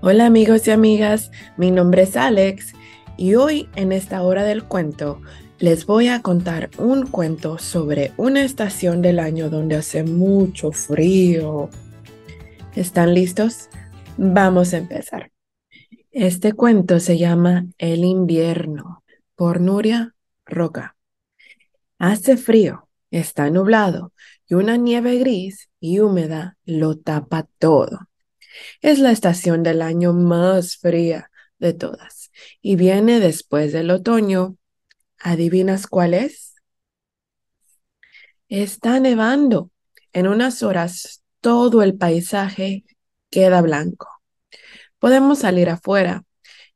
Hola amigos y amigas, mi nombre es Alex y hoy en esta hora del cuento les voy a contar un cuento sobre una estación del año donde hace mucho frío. ¿Están listos? Vamos a empezar. Este cuento se llama El invierno por Nuria Roca. Hace frío, está nublado y una nieve gris y húmeda lo tapa todo. Es la estación del año más fría de todas y viene después del otoño. ¿Adivinas cuál es? Está nevando. En unas horas todo el paisaje queda blanco. Podemos salir afuera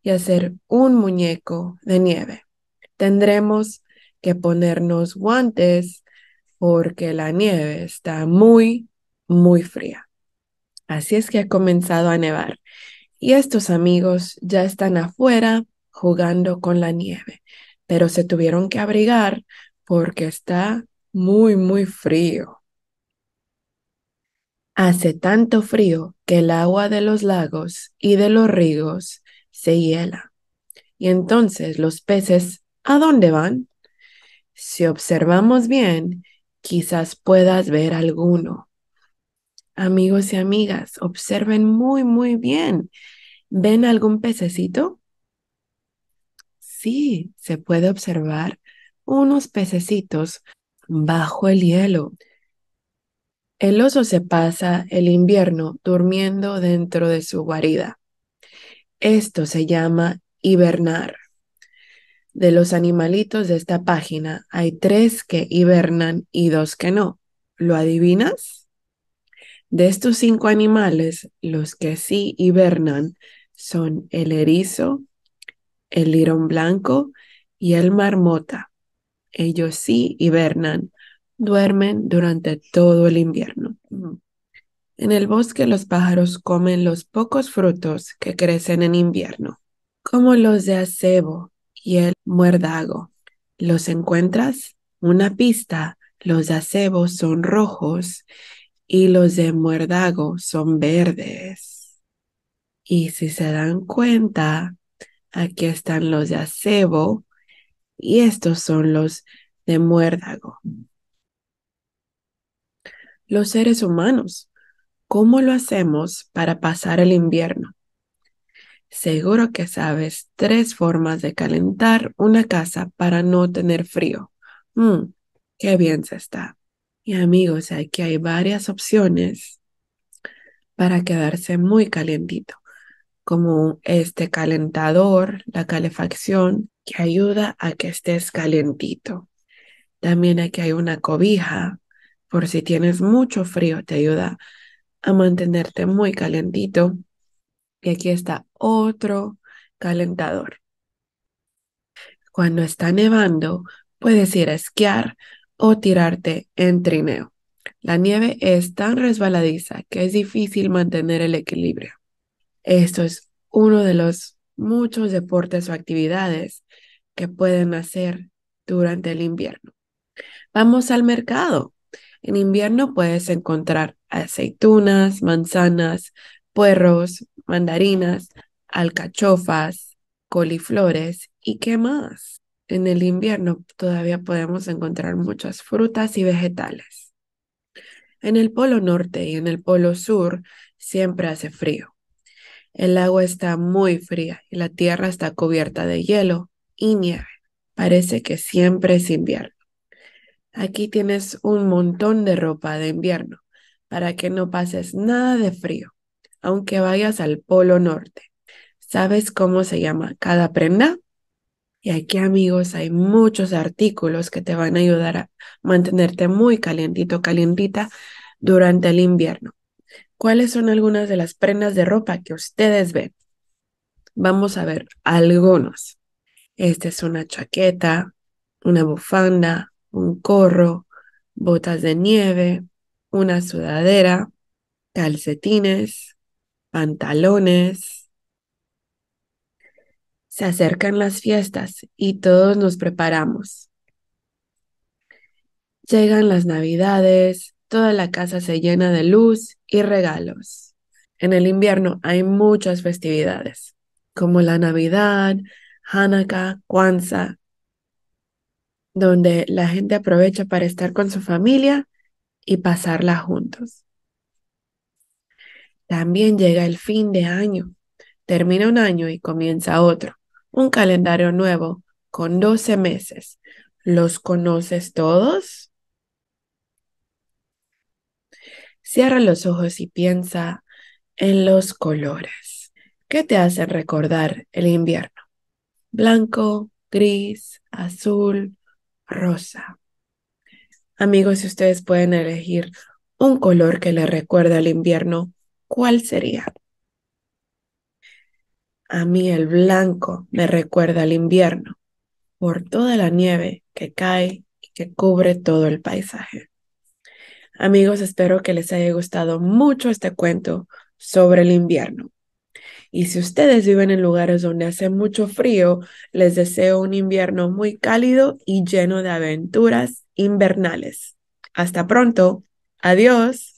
y hacer un muñeco de nieve. Tendremos que ponernos guantes porque la nieve está muy, muy fría así es que ha comenzado a nevar. Y estos amigos ya están afuera jugando con la nieve, pero se tuvieron que abrigar porque está muy, muy frío. Hace tanto frío que el agua de los lagos y de los ríos se hiela. Y entonces los peces, ¿a dónde van? Si observamos bien, quizás puedas ver alguno amigos y amigas, observen muy, muy bien. ¿Ven algún pececito? Sí, se puede observar unos pececitos bajo el hielo. El oso se pasa el invierno durmiendo dentro de su guarida. Esto se llama hibernar. De los animalitos de esta página hay tres que hibernan y dos que no. ¿Lo adivinas? De estos cinco animales, los que sí hibernan son el erizo, el lirón blanco y el marmota. Ellos sí hibernan, duermen durante todo el invierno. En el bosque los pájaros comen los pocos frutos que crecen en invierno, como los de acebo y el muerdago. ¿Los encuentras? Una pista, los acebos son rojos y los de muérdago son verdes. Y si se dan cuenta, aquí están los de acebo y estos son los de muérdago. Los seres humanos, ¿cómo lo hacemos para pasar el invierno? Seguro que sabes tres formas de calentar una casa para no tener frío. Mm, ¡Qué bien se está! Y amigos, aquí hay varias opciones para quedarse muy calientito, como este calentador, la calefacción, que ayuda a que estés calientito. También aquí hay una cobija, por si tienes mucho frío, te ayuda a mantenerte muy calientito. Y aquí está otro calentador. Cuando está nevando, puedes ir a esquiar o tirarte en trineo. La nieve es tan resbaladiza que es difícil mantener el equilibrio. Esto es uno de los muchos deportes o actividades que pueden hacer durante el invierno. Vamos al mercado. En invierno puedes encontrar aceitunas, manzanas, puerros, mandarinas, alcachofas, coliflores y qué más. En el invierno todavía podemos encontrar muchas frutas y vegetales. En el polo norte y en el polo sur siempre hace frío. El agua está muy fría y la tierra está cubierta de hielo y nieve. Parece que siempre es invierno. Aquí tienes un montón de ropa de invierno para que no pases nada de frío, aunque vayas al polo norte. ¿Sabes cómo se llama cada prenda? Y aquí, amigos, hay muchos artículos que te van a ayudar a mantenerte muy calientito, calientita durante el invierno. ¿Cuáles son algunas de las prendas de ropa que ustedes ven? Vamos a ver algunos. Esta es una chaqueta, una bufanda, un corro, botas de nieve, una sudadera, calcetines, pantalones, se acercan las fiestas y todos nos preparamos. Llegan las navidades, toda la casa se llena de luz y regalos. En el invierno hay muchas festividades, como la Navidad, Hanukkah, Kwanzaa, donde la gente aprovecha para estar con su familia y pasarla juntos. También llega el fin de año. Termina un año y comienza otro un calendario nuevo con 12 meses. ¿Los conoces todos? Cierra los ojos y piensa en los colores. ¿Qué te hacen recordar el invierno? Blanco, gris, azul, rosa. Amigos, si ustedes pueden elegir un color que les recuerda al invierno, ¿cuál sería? A mí el blanco me recuerda al invierno por toda la nieve que cae y que cubre todo el paisaje. Amigos, espero que les haya gustado mucho este cuento sobre el invierno. Y si ustedes viven en lugares donde hace mucho frío, les deseo un invierno muy cálido y lleno de aventuras invernales. Hasta pronto. Adiós.